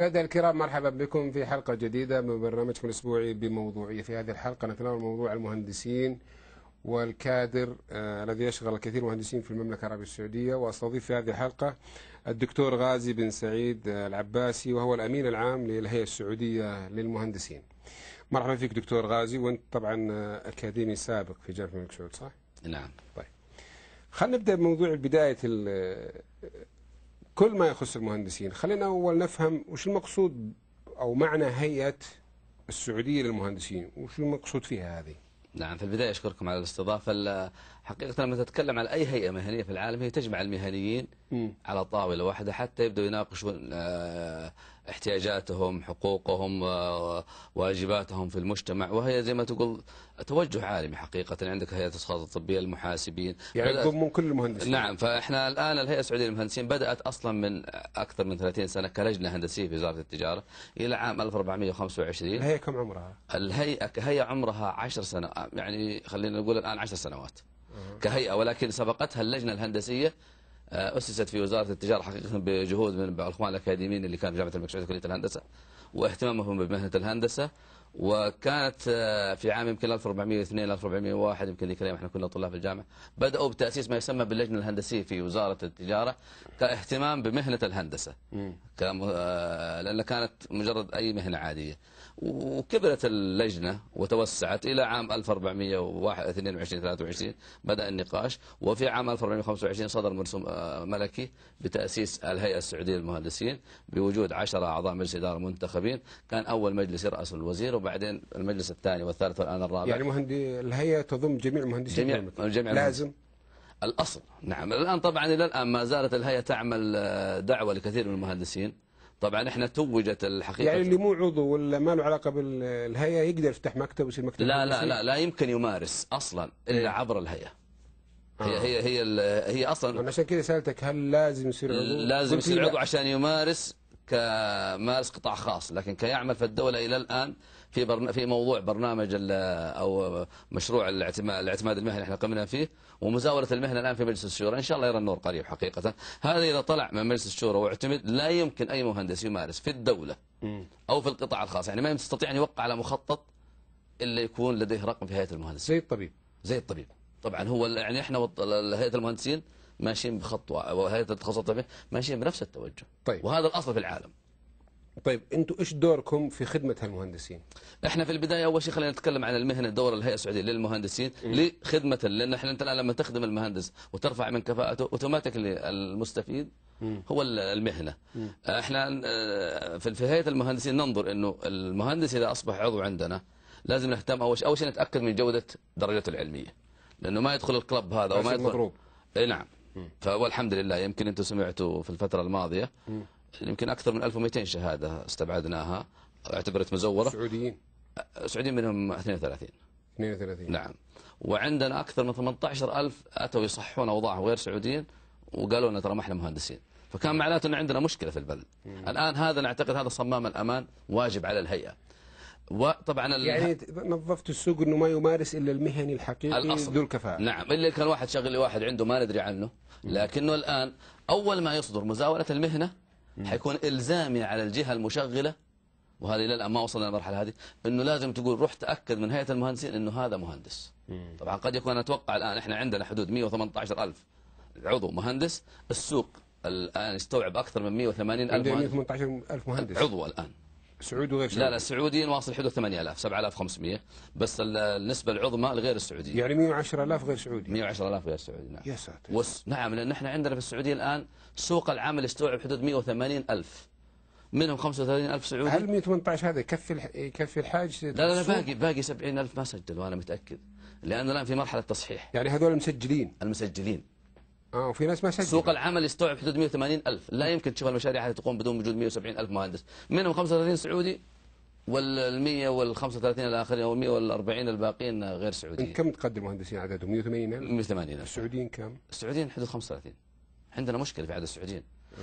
مشاهدينا الكرام مرحبا بكم في حلقة جديدة من برنامجكم الأسبوعي بموضوعية في هذه الحلقة نتناول موضوع المهندسين والكادر آه الذي يشغل الكثير مهندسين في المملكة العربية السعودية وأستضيف في هذه الحلقة الدكتور غازي بن سعيد آه، العباسي وهو الأمين العام للهيئة السعودية للمهندسين مرحبا فيك دكتور غازي وأنت طبعا آه، أكاديمي سابق في جامعة الملك سعود صح؟ نعم طيب خلينا نبدأ بموضوع بداية آه، كل ما يخص المهندسين خلينا أول نفهم وش المقصود أو معنى هيئة السعودية للمهندسين وش المقصود فيها هذه نعم في البداية أشكركم على الاستضافة حقيقة لما تتكلم على أي هيئة مهنية في العالم هي تجمع المهنيين م. على طاولة واحدة حتى يبدأوا يناقشون آه، احتياجاتهم حقوقهم آه، واجباتهم في المجتمع وهي زي ما تقول توجه عالمي حقيقة عندك هيئة الصحة الطبية المحاسبين يعني من كل المهندسين نعم فإحنا الآن الهيئة السعودية للمهندسين بدأت أصلا من أكثر من 30 سنة كلجنة هندسية في وزارة التجارة إلى عام 1425 الهيئة كم عمرها؟ الهيئة هي عمرها 10 سنوات يعني خلينا نقول الآن 10 سنوات كهيئة ولكن سبقتها اللجنة الهندسية آه، أسست في وزارة التجارة حقيقة بجهود من الأخوان الأكاديميين اللي كانوا في جامعة الملك سعود كلية الهندسة واهتمامهم بمهنة الهندسة وكانت آه، في عام يمكن 1402 1401 يمكن ذيك الايام احنا كنا طلاب في الجامعه بداوا بتاسيس ما يسمى باللجنه الهندسيه في وزاره التجاره كاهتمام بمهنه الهندسه آه، لان كانت مجرد اي مهنه عاديه وكبرت اللجنة وتوسعت إلى عام 1422-23 بدأ النقاش وفي عام 1425 صدر مرسوم آه، ملكي بتأسيس الهيئة السعودية للمهندسين بوجود 10 أعضاء مجلس إدارة منتخبين كان أول مجلس يرأسه الوزير وبعدين المجلس الثاني والثالث والآن الرابع يعني مهندي الهيئة تضم جميع المهندسين جميع, يعني جميع لازم الأصل نعم الآن طبعا إلى الآن ما زالت الهيئة تعمل آه، دعوة لكثير من المهندسين طبعا احنا توجت الحقيقه يعني اللي مو عضو ولا ما له علاقه بالهيئه يقدر يفتح مكتب ويصير مكتب لا لا لا لا يمكن يمارس اصلا الا إيه. عبر الهيئه هي آه. هي هي هي اصلا عشان كذا سالتك هل لازم يصير عضو؟ لازم يصير عضو عشان يمارس كمارس قطاع خاص لكن كيعمل في الدوله الى الان في برنا في موضوع برنامج او مشروع الاعتماد المهني احنا قمنا فيه ومزاوله المهنه الان في مجلس الشورى ان شاء الله يرى النور قريب حقيقه هذا اذا طلع من مجلس الشورى واعتمد لا يمكن اي مهندس يمارس في الدوله او في القطاع الخاص يعني ما يستطيع ان يوقع على مخطط الا يكون لديه رقم في هيئه المهندسين زي الطبيب زي الطبيب طبعا هو يعني احنا هيئه المهندسين ماشيين بخط وهيئه التخصصات ماشيين بنفس التوجه طيب. وهذا الاصل في العالم طيب انتم ايش دوركم في خدمه هالمهندسين؟ احنا في البدايه اول شيء خلينا نتكلم عن المهنه دور الهيئه السعوديه للمهندسين م. لخدمه لان احنا انت لما تخدم المهندس وترفع من كفاءته اوتوماتيكلي المستفيد هو المهنة احنا آه، في هيئة المهندسين ننظر انه المهندس اذا اصبح عضو عندنا لازم نهتم اول شيء اول شيء نتاكد من جودة درجته العلمية لانه ما يدخل الكلب هذا وما يدخل مضروب اي نعم فالحمد لله يمكن انتم سمعتوا في الفترة الماضية يمكن أكثر من 1200 شهادة استبعدناها اعتبرت مزورة سعوديين سعوديين منهم 32 32 نعم وعندنا أكثر من 18000 أتوا يصحون أوضاعهم غير سعوديين وقالوا لنا ترى ما احنا مهندسين فكان معناته أن عندنا مشكلة في البلد مم. الآن هذا نعتقد هذا صمام الأمان واجب على الهيئة وطبعا يعني نظفت السوق انه ما يمارس الا المهني الحقيقي الأصل. ذو الكفاءه نعم اللي كان واحد شغل واحد عنده ما ندري عنه لكنه الان اول ما يصدر مزاوله المهنه حيكون إلزامي على الجهة المشغلة وهذا إلى الآن ما وصلنا للمرحلة هذه أنه لازم تقول روح تأكد من هيئة المهندسين أنه هذا مهندس طبعا قد يكون أتوقع الآن إحنا عندنا حدود 118 ألف عضو مهندس السوق الآن يستوعب أكثر من 180 ألف مهندس 118 ألف مهندس عضو الآن سعودي وغير سعودي لا لا السعوديين واصل حدود 8000 7500 بس النسبه العظمى لغير السعوديين يعني 110000 غير سعودي 110000 غير سعودي نعم يا ساتر وس... نعم لان احنا عندنا في السعوديه الان سوق العمل يستوعب حدود 180000 منهم 35000 سعودي هل 118 هذا يكفي يكفي الحاج لا لا, لا باقي باقي 70000 ما سجلوا انا متاكد لان الان في مرحله تصحيح يعني هذول مسجلين المسجلين اه وفي ناس ما سجلوا سوق العمل يستوعب حدود 180 ألف لا يمكن تشوف المشاريع هذه تقوم بدون وجود 170 ألف مهندس منهم 35 سعودي وال 100 وال 35 الاخرين او 140 الباقيين غير سعوديين. كم تقدر مهندسين عددهم 180 ألف؟ 180 ألف. السعوديين كم؟ السعوديين حدود 35 عندنا مشكله في عدد السعوديين.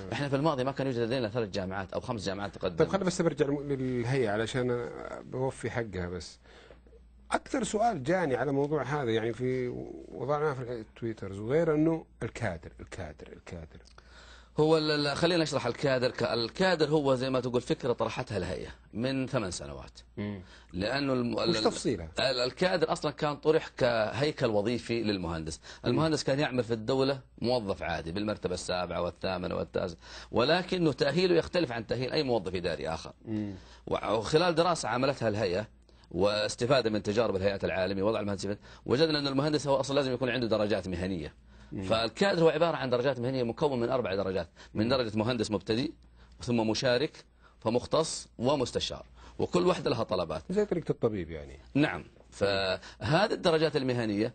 آه. احنا في الماضي ما كان يوجد لدينا ثلاث جامعات او خمس جامعات تقدم طيب خلينا بس برجع للهيئه علشان بوفي حقها بس اكثر سؤال جاني على موضوع هذا يعني في وضعناه في التويترز وغيره انه الكادر الكادر الكادر هو خلينا نشرح الكادر الكادر هو زي ما تقول فكره طرحتها الهيئه من ثمان سنوات لانه الم... وش تفصيلها الكادر اصلا كان طرح كهيكل وظيفي للمهندس المهندس كان يعمل في الدوله موظف عادي بالمرتبه السابعه والثامنه والتاسعه ولكنه تاهيله يختلف عن تاهيل اي موظف اداري اخر وخلال دراسه عملتها الهيئه واستفادة من تجارب الهيئات العالمية وضع المهندسين وجدنا أن المهندس هو أصلا لازم يكون عنده درجات مهنية فالكادر هو عبارة عن درجات مهنية مكون من أربع درجات من درجة مهندس مبتدئ ثم مشارك فمختص ومستشار وكل واحدة لها طلبات زي طريقة الطبيب يعني نعم فهذه الدرجات المهنية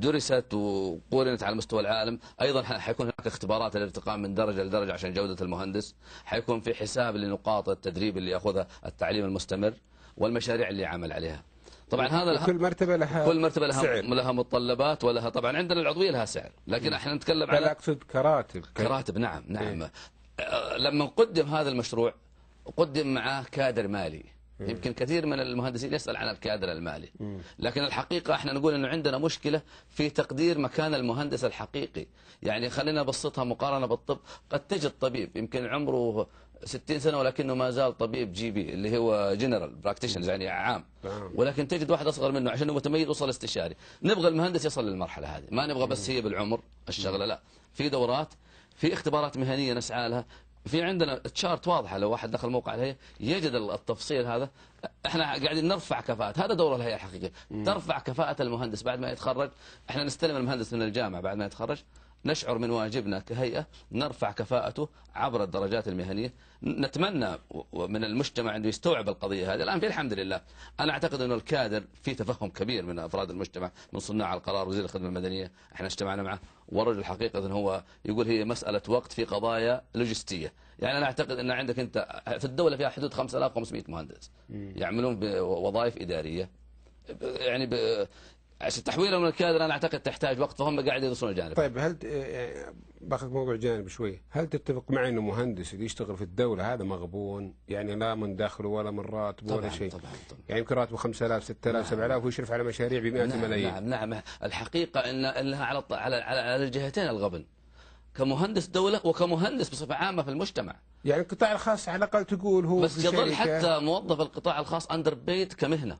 درست وقورنت على مستوى العالم ايضا حيكون هناك اختبارات الارتقاء من درجه لدرجه عشان جوده المهندس حيكون في حساب لنقاط التدريب اللي ياخذها التعليم المستمر والمشاريع اللي عمل عليها طبعا هذا كل مرتبه لها كل مرتبه لها سعر. لها متطلبات ولها طبعا عندنا العضويه لها سعر لكن م. احنا نتكلم على اقصد كراتب كراتب نعم نعم إيه؟ آه، لما قدم هذا المشروع قدم معاه كادر مالي يمكن كثير من المهندسين يسأل عن الكادر المالي لكن الحقيقة احنا نقول انه عندنا مشكلة في تقدير مكان المهندس الحقيقي يعني خلينا نبسطها مقارنة بالطب قد تجد طبيب يمكن عمره 60 سنة ولكنه ما زال طبيب جي بي اللي هو جنرال براكتيشنز يعني عام نعم. ولكن تجد واحد أصغر منه عشان هو متميز وصل استشاري نبغى المهندس يصل للمرحلة هذه ما نبغى بس هي بالعمر الشغلة لا في دورات في اختبارات مهنية نسعى لها في عندنا تشارت واضحه لو واحد دخل موقع الهيئه يجد التفصيل هذا احنا قاعدين نرفع كفاءات هذا دور الهيئه الحقيقيه ترفع كفاءه المهندس بعد ما يتخرج احنا نستلم المهندس من الجامعه بعد ما يتخرج نشعر من واجبنا كهيئة نرفع كفاءته عبر الدرجات المهنية نتمنى من المجتمع أنه يستوعب القضية هذه الآن في الحمد لله أنا أعتقد أنه الكادر في تفهم كبير من أفراد المجتمع من صناع القرار وزير الخدمة المدنية احنا اجتمعنا معه والرجل حقيقة هو يقول هي مسألة وقت في قضايا لوجستية يعني أنا أعتقد أن عندك أنت في الدولة فيها حدود 5500 مهندس يعملون بوظائف إدارية يعني عشان تحويلها من الكادر انا اعتقد تحتاج وقت فهم قاعد يدرسون الجانب طيب هل إيه، إيه، باخذ موضوع جانب شوي هل تتفق معي انه مهندس اللي يشتغل في الدوله هذا مغبون يعني لا من دخله ولا من راتبه ولا شيء طبعا طبعا يعني يمكن راتبه 5000 6000 7000 ويشرف على مشاريع بمئات نعم، الملايين نعم نعم نعم الحقيقه ان انها على على على الجهتين الغبن كمهندس دولة وكمهندس بصفة عامة في المجتمع يعني القطاع الخاص على الأقل تقول هو بس يظل حتى موظف القطاع الخاص أندر بيت كمهنة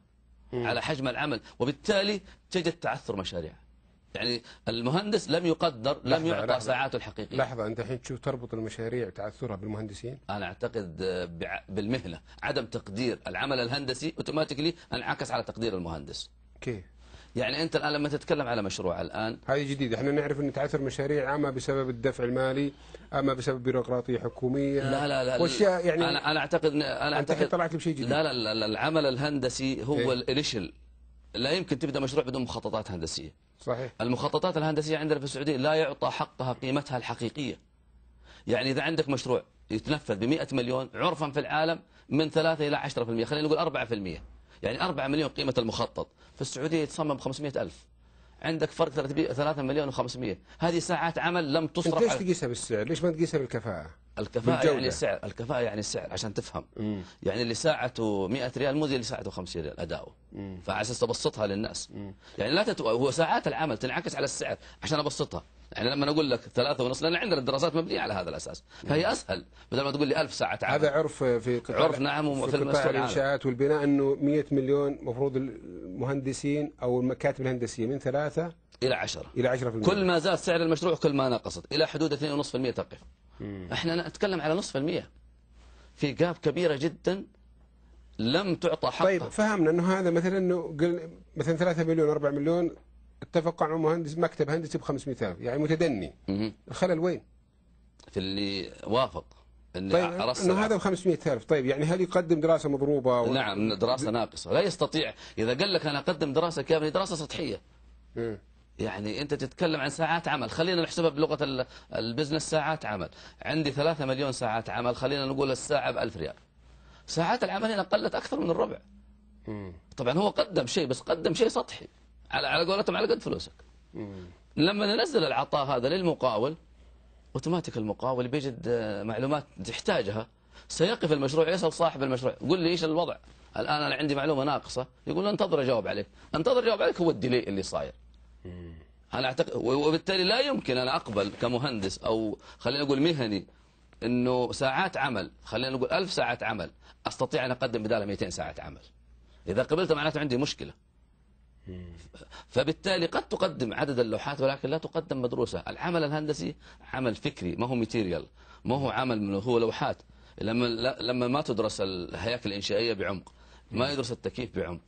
على حجم العمل وبالتالي تجد تعثر مشاريع يعني المهندس لم يقدر لم يعطى ساعاته الحقيقيه لحظه انت الحين تشوف تربط المشاريع تعثرها بالمهندسين انا اعتقد بالمهنه عدم تقدير العمل الهندسي اوتوماتيكلي انعكس على تقدير المهندس كيف يعني أنت الآن لما تتكلم على مشروع الآن هذه جديدة احنا نعرف أن تعثر مشاريع أما بسبب الدفع المالي أما بسبب بيروقراطية حكومية لا لا لا وش يعني أنا, أنا أعتقد أنا أعتقد طلعت بشيء جديد لا, لا لا لا العمل الهندسي هو إيه؟ الإنيشل لا يمكن تبدأ مشروع بدون مخططات هندسية صحيح المخططات الهندسية عندنا في السعودية لا يعطى حقها قيمتها الحقيقية يعني إذا عندك مشروع يتنفذ ب 100 مليون عرفا في العالم من 3 إلى 10% خلينا نقول 4% يعني 4 مليون قيمة المخطط في السعودية يتصمم 500 ألف عندك فرق 3 مليون و500 هذه ساعات عمل لم تصرف ليش تقيسها بالسعر ليش ما تقيسها بالكفاءة الكفاءة بالجودة. يعني السعر الكفاءة يعني السعر عشان تفهم مم. يعني اللي ساعته 100 ريال مو زي اللي ساعته 50 ريال أداؤه فعلى أساس تبسطها للناس مم. يعني لا تتو... هو ساعات العمل تنعكس على السعر عشان أبسطها يعني لما نقول لك ثلاثة ونص لأن عندنا الدراسات مبنية على هذا الأساس فهي نعم. أسهل بدل ما تقول لي ألف ساعة عمل هذا عرف في قطاع عرف نعم في قطاع الإنشاءات والبناء أنه 100 مليون مفروض المهندسين أو المكاتب الهندسية من ثلاثة إلى 10 إلى 10% كل ما زاد سعر المشروع كل ما نقصت إلى حدود 2.5% تقف احنا نتكلم على نصف المية في جاب كبيرة جدا لم تعطى حقها طيب فهمنا أنه هذا مثلا أنه مثلا 3 مليون 4 مليون اتفق مع مهندس مكتب هندسي ب 500000 يعني متدني الخلل وين؟ في اللي وافق ان طيب انه هذا ب 500000 طيب يعني هل يقدم دراسه مضروبه و... نعم دراسه ناقصه لا يستطيع اذا قال لك انا اقدم دراسه كامله دراسه سطحيه إيه. يعني انت تتكلم عن ساعات عمل خلينا نحسبها بلغه البزنس ساعات عمل عندي 3 مليون ساعات عمل خلينا نقول الساعه ب 1000 ريال ساعات العمل هنا قلت اكثر من الربع طبعا هو قدم شيء بس قدم شيء سطحي على على قولتهم على قد فلوسك لما ننزل العطاء هذا للمقاول اوتوماتيك المقاول بيجد معلومات تحتاجها سيقف المشروع يسأل صاحب المشروع قل لي ايش الوضع الآن أنا عندي معلومة ناقصة يقول انتظر أجاوب عليك انتظر أجاوب عليك هو الديلي اللي صاير أنا أعتقد وبالتالي لا يمكن أنا أقبل كمهندس أو خلينا نقول مهني أنه ساعات عمل خلينا نقول ألف ساعة عمل أستطيع أن أقدم بدالها 200 ساعة عمل إذا قبلت معناته عندي مشكلة فبالتالي قد تقدم عدد اللوحات ولكن لا تقدم مدروسة العمل الهندسي عمل فكري ما هو ماتيريال ما هو عمل منه هو لوحات لما لما ما تدرس الهياكل الإنشائية بعمق ما يدرس التكييف بعمق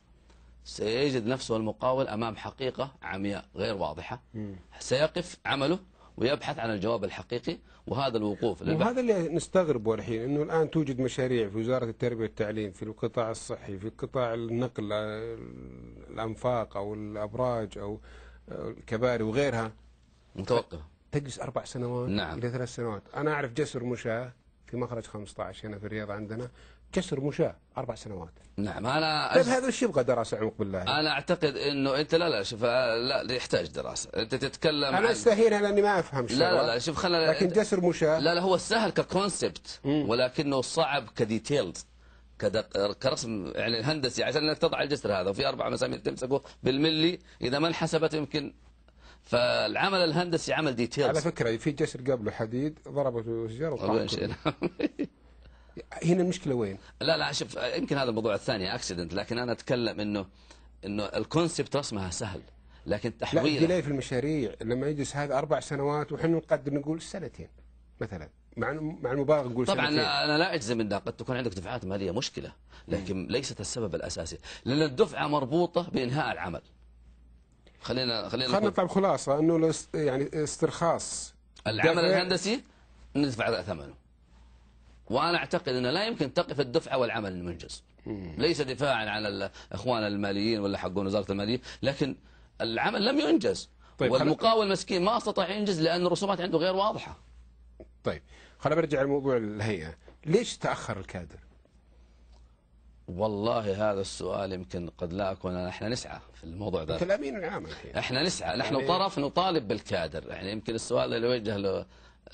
سيجد نفسه المقاول أمام حقيقة عمياء غير واضحة سيقف عمله ويبحث عن الجواب الحقيقي وهذا الوقوف وهذا اللي نستغربه الحين انه الان توجد مشاريع في وزاره التربيه والتعليم في القطاع الصحي في قطاع النقل الانفاق او الابراج او الكباري وغيرها متوقفه تجلس اربع سنوات نعم. الى ثلاث سنوات انا اعرف جسر مشاه في مخرج 15 هنا في الرياض عندنا كسر مشاة أربع سنوات نعم أنا طيب هذا ايش يبغى دراسة عمق بالله؟ أنا أعتقد أنه أنت لا لا شوف آه، لا يحتاج دراسة أنت تتكلم أنا أستهين عن... لأني ما أفهم لا لا, لا شوف خلنا لكن جسر مشاة لا لا هو سهل ككونسبت ولكنه صعب كديتيلز كدق... كرسم يعني هندسي عشان انك تضع الجسر هذا وفي اربع مسامير تمسكه بالملي اذا ما انحسبت يمكن فالعمل الهندسي عمل ديتيلز على فكره في جسر قبله حديد ضربته الشجره وقع هنا المشكله وين؟ لا لا شوف يمكن هذا الموضوع الثاني اكسيدنت لكن انا اتكلم انه انه الكونسبت رسمها سهل لكن تحويله لا في المشاريع لما يجلس هذا اربع سنوات وحنا نقدر نقول سنتين مثلا مع مع المبالغه نقول طبعا سنتين. انا لا اجزم انها قد تكون عندك دفعات ماليه مشكله لكن مم. ليست السبب الاساسي لان الدفعه مربوطه بانهاء العمل خلينا خلينا خلينا نطلع بخلاصه انه يعني استرخاص العمل الهندسي ندفع ثمنه وأنا أعتقد أنه لا يمكن تقف الدفعة والعمل المنجز ليس دفاعا على الإخوان الماليين ولا حقون وزارة المالية لكن العمل لم ينجز طيب والمقاول المسكين ما استطاع ينجز لأن الرسومات عنده غير واضحة طيب خلينا برجع لموضوع الهيئة ليش تأخر الكادر والله هذا السؤال يمكن قد لا أكون احنا نسعى في الموضوع ذا الأمين العام احنا نسعى نحن يعني طرف نطالب بالكادر يعني يمكن السؤال اللي يوجه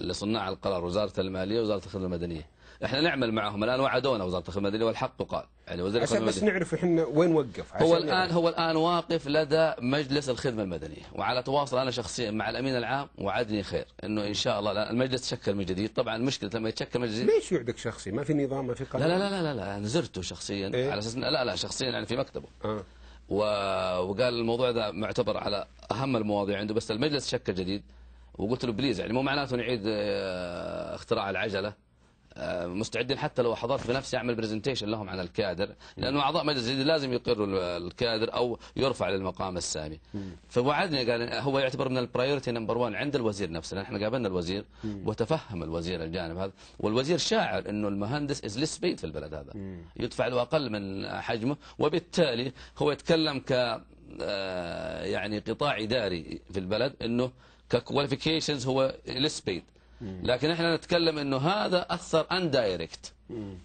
لصناع القرار وزارة المالية وزارة الخدمة المدنية احنا نعمل معهم الان وعدونا وزاره الخدمه المدنيه والحق قال يعني وزير عشان بس نعرف احنا وين وقف عشان هو الان نعرف. هو الان واقف لدى مجلس الخدمه المدنيه وعلى تواصل انا شخصيا مع الامين العام وعدني خير انه ان شاء الله المجلس تشكل من جديد طبعا المشكله لما يتشكل مجلس جديد ليش يعدك شخصي ما في نظام ما في قانون لا لا لا لا, لا, انا زرته شخصيا إيه؟ على اساس لا لا شخصيا يعني في مكتبه آه. وقال الموضوع ده معتبر على أهم المواضيع عنده بس المجلس شكل جديد وقلت له بليز يعني مو معناته نعيد آه، اختراع العجلة آه، مستعدين حتى لو حضرت بنفسي اعمل برزنتيشن لهم عن الكادر لانه اعضاء مجلس الزيدي لازم يقروا الكادر او يرفع للمقام السامي فوعدني قال هو يعتبر من البرايورتي نمبر 1 عند الوزير نفسه لان احنا قابلنا الوزير وتفهم الوزير الجانب هذا والوزير شاعر انه المهندس از ليس بيت في البلد هذا يدفع له اقل من حجمه وبالتالي هو يتكلم ك آه، يعني قطاع اداري في البلد انه ككواليفيكيشنز هو ليس بيد لكن احنا نتكلم انه هذا اثر ان دايركت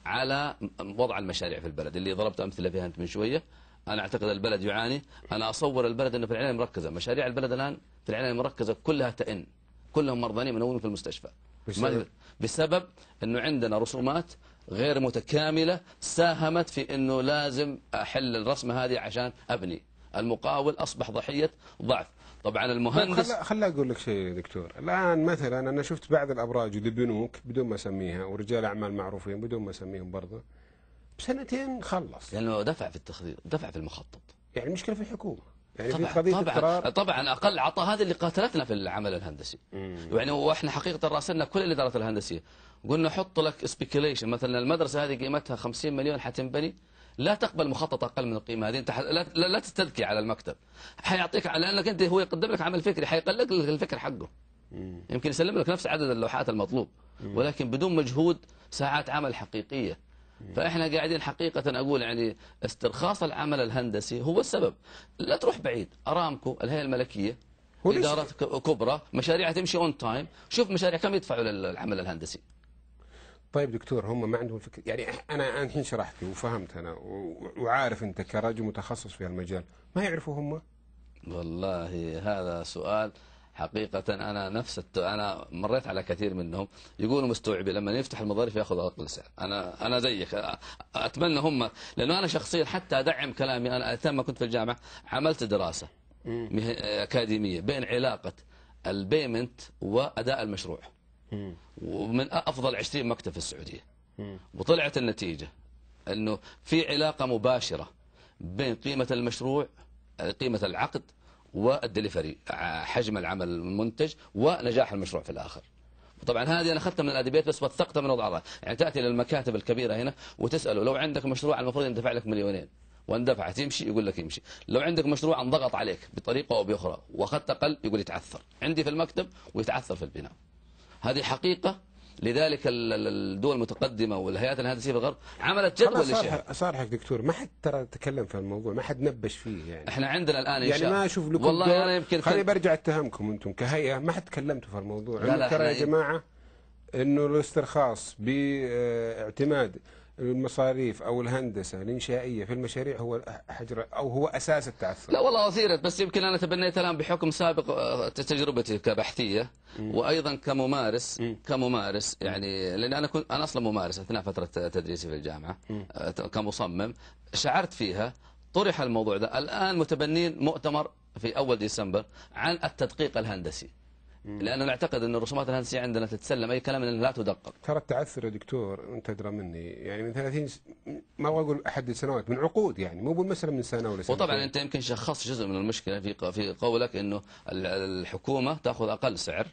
على وضع المشاريع في البلد اللي ضربت امثله فيها انت من شويه انا اعتقد البلد يعاني انا اصور البلد انه في العنايه المركزه مشاريع البلد الان في العنايه المركزه كلها تئن كلهم مرضانين منومين في المستشفى بسبب, بسبب انه عندنا رسومات غير متكامله ساهمت في انه لازم احل الرسمه هذه عشان ابني المقاول اصبح ضحيه ضعف طبعا المهندس خل خل اقول لك شيء دكتور الان مثلا انا شفت بعض الابراج اللي بدون ما اسميها ورجال اعمال معروفين بدون ما اسميهم برضه بسنتين خلص لانه يعني دفع في التخطيط دفع في المخطط يعني المشكله في الحكومه يعني طبعا في طبعا, طبعا أقل عطاء هذا اللي قاتلتنا في العمل الهندسي مم. يعني وإحنا حقيقة راسلنا كل الإدارات الهندسية قلنا حط لك سبيكيليشن مثلا المدرسة هذه قيمتها 50 مليون حتنبني لا تقبل مخطط أقل من القيمة هذه أنت لا, لا تستذكي على المكتب حيعطيك على لأنك أنت هو يقدم لك عمل فكري حيقلق لك الفكر حقه يمكن يسلم لك نفس عدد اللوحات المطلوب ولكن بدون مجهود ساعات عمل حقيقية فإحنا قاعدين حقيقة أقول يعني استرخاص العمل الهندسي هو السبب لا تروح بعيد أرامكو الهيئة الملكية إدارات كبرى مشاريع تمشي اون تايم شوف مشاريع كم يدفعوا للعمل الهندسي طيب دكتور هم ما عندهم فكره يعني انا الحين شرحت وفهمت انا وعارف انت كرجل متخصص في المجال ما يعرفوا هم والله هذا سؤال حقيقة أنا نفس الت... أنا مريت على كثير منهم يقولوا مستوعبين لما يفتح المظارف ياخذ أقل سعر أنا أنا زيك أتمنى هم لأنه أنا شخصيا حتى أدعم كلامي أنا لما كنت في الجامعة عملت دراسة أكاديمية بين علاقة البيمنت وأداء المشروع ومن أفضل 20 مكتب في السعودية وطلعت النتيجة أنه في علاقة مباشرة بين قيمة المشروع قيمة العقد والدليفري حجم العمل المنتج ونجاح المشروع في الآخر طبعا هذه انا اخذتها من الادبيات بس وثقتها من وضعها يعني تاتي للمكاتب الكبيره هنا وتساله لو عندك مشروع المفروض يندفع لك مليونين واندفعت يمشي يقول لك يمشي لو عندك مشروع انضغط عليك بطريقه او باخرى واخذت اقل يقول يتعثر عندي في المكتب ويتعثر في البناء هذه حقيقة لذلك الدول المتقدمة والهيئات الهندسية في الغرب عملت جدول للشيء صارحك دكتور ما حد ترى تكلم في الموضوع ما حد نبش فيه يعني احنا عندنا الآن يعني ما أشوف لكم والله أنا يمكن خليني برجع اتهمكم أنتم كهيئة ما حد تكلمتوا في الموضوع لا لا ترى يا جماعة انه الاسترخاص باعتماد المصاريف او الهندسه الانشائيه في المشاريع هو حجر او هو اساس التعثر لا والله اثيرت بس يمكن انا تبنيت الان بحكم سابق آه، تجربتي كبحثيه وايضا كممارس كممارس يعني لان انا كنت انا اصلا ممارس اثناء فتره تدريسي في الجامعه آه، كمصمم شعرت فيها طرح الموضوع ده الان متبنين مؤتمر في اول ديسمبر عن التدقيق الهندسي لأنه نعتقد أن الرسومات الهندسية عندنا تتسلم أي كلام لا تدقق ترى التعثر يا دكتور أنت أدرى مني يعني من 30 س... ما أبغى أقول أحد السنوات من عقود يعني مو بالمسألة من سنة ولا سنة وطبعا أنت يمكن شخصت جزء من المشكلة في في قولك أنه الحكومة تأخذ أقل سعر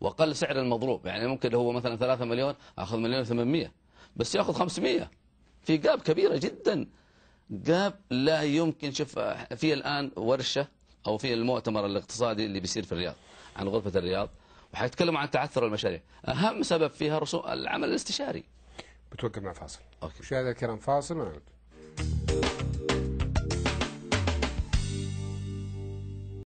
وأقل سعر المضروب يعني ممكن هو مثلا 3 مليون أخذ مليون و800 بس يأخذ 500 في جاب كبيرة جدا جاب لا يمكن شوف في الآن ورشة أو في المؤتمر الاقتصادي اللي بيصير في الرياض عن غرفة الرياض وحيتكلموا عن تعثر المشاريع أهم سبب فيها رسوم العمل الاستشاري بتوقف مع فاصل أوكي. مشاهدة الكرام فاصل ونعود